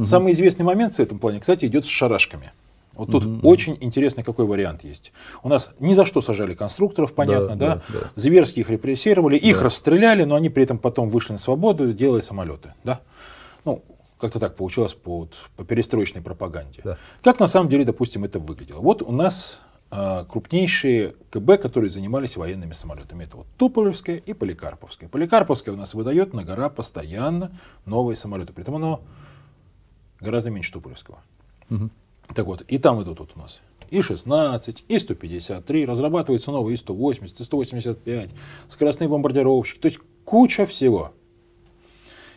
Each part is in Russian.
Угу. Самый известный момент в этом плане, кстати, идет с шарашками. Вот тут mm очень интересный какой вариант есть. У нас ни за что сажали конструкторов, понятно, да? да? да, да. Зверски их репрессировали, их да. расстреляли, но они при этом потом вышли на свободу и делали самолеты, да? Ну, как-то так получилось по, вот, по перестроечной пропаганде. Да. Как на самом деле, допустим, это выглядело? Вот у нас э, крупнейшие КБ, которые занимались военными самолетами. Это вот Туполевская и Поликарповская. Поликарповская у нас выдает на гора постоянно новые самолеты. При этом оно гораздо меньше Туполевского. Угу. Так вот, и там идут вот у нас и 16, и 153, разрабатывается новый и 180, и 185, скоростные бомбардировщики, то есть куча всего.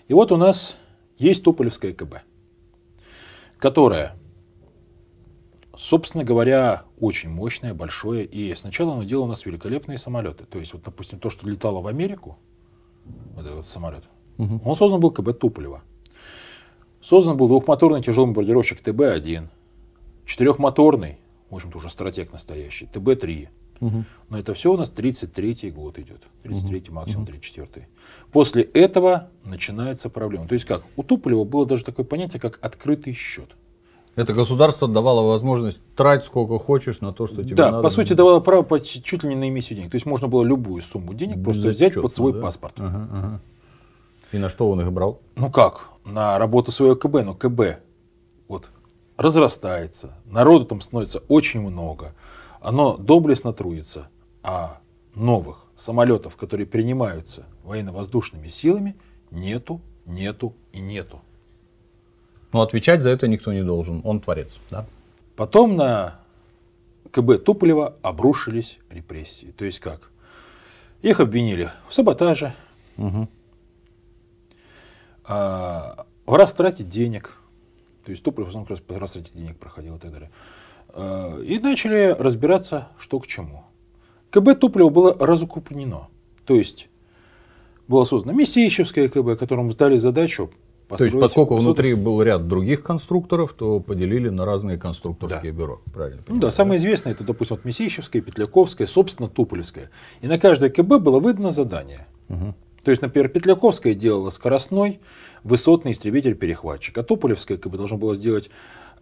И вот у нас есть Туполевское КБ, которое, собственно говоря, очень мощное, большое, и сначала оно делало у нас великолепные самолеты. То есть, вот, допустим, то, что летало в Америку, вот этот самолет, угу. он создан был КБ Туполева. Создан был двухмоторный тяжелый бомбардировщик ТБ-1, четырехмоторный, в общем-то уже стратег настоящий, ТБ-3. Угу. Но это все у нас 33-й год идет, 33-й, максимум 34-й. После этого начинается проблема. То есть как, у Туполева было даже такое понятие, как открытый счет. Это государство давало возможность тратить сколько хочешь на то, что тебе да, надо. Да, по сути давало право чуть ли не на эмиссию денег. То есть можно было любую сумму денег просто взять под свой да? паспорт. Ага, ага. И на что он их брал? Ну как, на работу своего КБ, но ну, КБ вот разрастается, народу там становится очень много, оно доблестно трудится, а новых самолетов, которые принимаются военно-воздушными силами, нету, нету и нету. Но ну, отвечать за это никто не должен, он творец, да? Потом на КБ Туполева обрушились репрессии. То есть как? Их обвинили в саботаже, угу а, в растрате денег, то есть топливо, в основном как раз по растрате денег проходило и так далее. А, и начали разбираться, что к чему. КБ топливо было разукуплено. То есть была создана Месищевская КБ, которому сдали задачу то есть, поскольку внутри был ряд других конструкторов, то поделили на разные конструкторские да. бюро. Правильно понимаю, ну да, да, самое известное это, допустим, вот Месищевская, Петляковская, собственно, Туполевская. И на каждое КБ было выдано задание. Угу. То есть, например, Петляковская делала скоростной высотный истребитель-перехватчик, а Туполевская как бы должна была сделать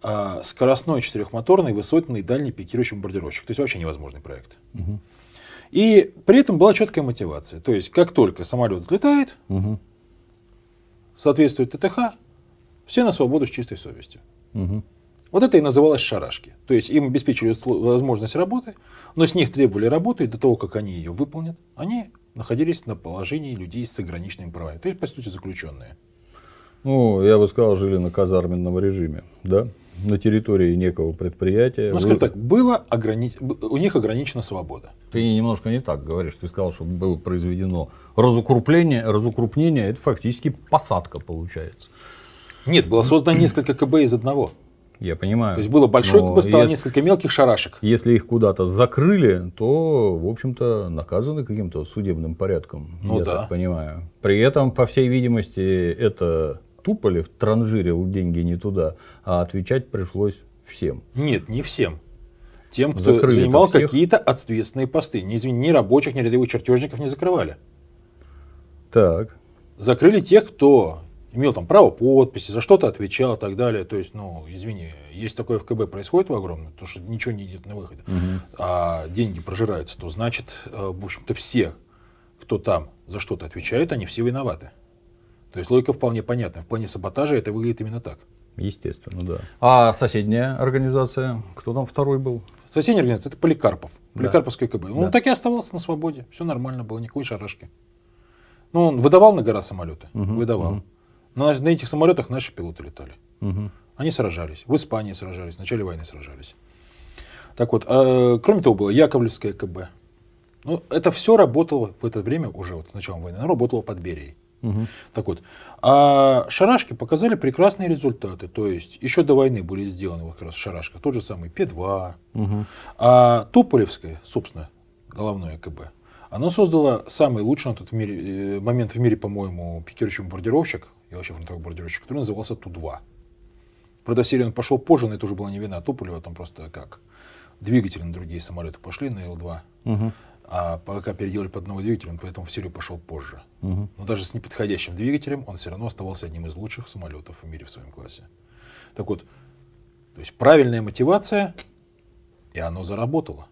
а, скоростной четырехмоторный высотный дальний пикирующий бомбардировщик. То есть вообще невозможный проект. Угу. И при этом была четкая мотивация. То есть, как только самолет взлетает, угу. соответствует ТТХ, все на свободу с чистой совестью. Угу. Вот это и называлось шарашки. То есть им обеспечивали возможность работы, но с них требовали работы, и до того, как они ее выполнят, они находились на положении людей с ограниченными правами, то есть, по сути, заключенные. Ну, я бы сказал, жили на казарменном режиме, да, на территории некого предприятия. Ну, скажем так, было ограни... у них ограничена свобода. Ты немножко не так говоришь. Ты сказал, что было произведено разукрупление, разукрупнение, это фактически посадка получается. Нет, было создано несколько КБ из одного я понимаю. То есть было большое КП, стало несколько мелких шарашек. Если их куда-то закрыли, то, в общем-то, наказаны каким-то судебным порядком, ну, я да. так понимаю. При этом, по всей видимости, это Туполев транжирил деньги не туда, а отвечать пришлось всем. Нет, не всем тем, кто Закрыли занимал какие-то ответственные посты. Не извини, ни рабочих, ни рядовых чертежников не закрывали. Так. Закрыли тех, кто имел там право подписи, за что-то отвечал и так далее. То есть, ну, извини, если такое в КБ происходит в огромном, то что ничего не идет на выход, угу. а деньги прожираются, то значит, э, в общем-то, все, кто там за что-то отвечают, они все виноваты. То есть логика вполне понятна. В плане саботажа это выглядит именно так. Естественно, да. А соседняя организация, кто там второй был? Соседняя организация, это Поликарпов, Поликарповское да. КБ. Ну, да. он так и оставался на свободе, все нормально было, никакой шарашки. Ну, он выдавал на гора самолеты, угу, выдавал. Угу. На, на этих самолетах наши пилоты летали. Угу. Они сражались. В Испании сражались, в начале войны сражались. Так вот, э, кроме того, было Яковлевское КБ. Ну, это все работало в это время, уже вот с началом войны, оно работало под Берией. Угу. Так вот, а шарашки показали прекрасные результаты. То есть, еще до войны были сделаны вот как раз шарашка, тот же самый П-2. Угу. А Туполевское, собственно, головное КБ, оно создало самый лучший на тот мире, э, момент в мире, по-моему, пикирующий бомбардировщик и вообще фронтовых бомбардировщиков, который назывался Ту-2. Правда, в серию он пошел позже, но это уже была не вина Туполева, там просто как двигатели на другие самолеты пошли на Л-2. А пока переделали под новый двигатель, он поэтому в серию пошел позже. Угу. Но даже с неподходящим двигателем он все равно оставался одним из лучших самолетов в мире в своем классе. Так вот, то есть правильная мотивация, и оно заработало.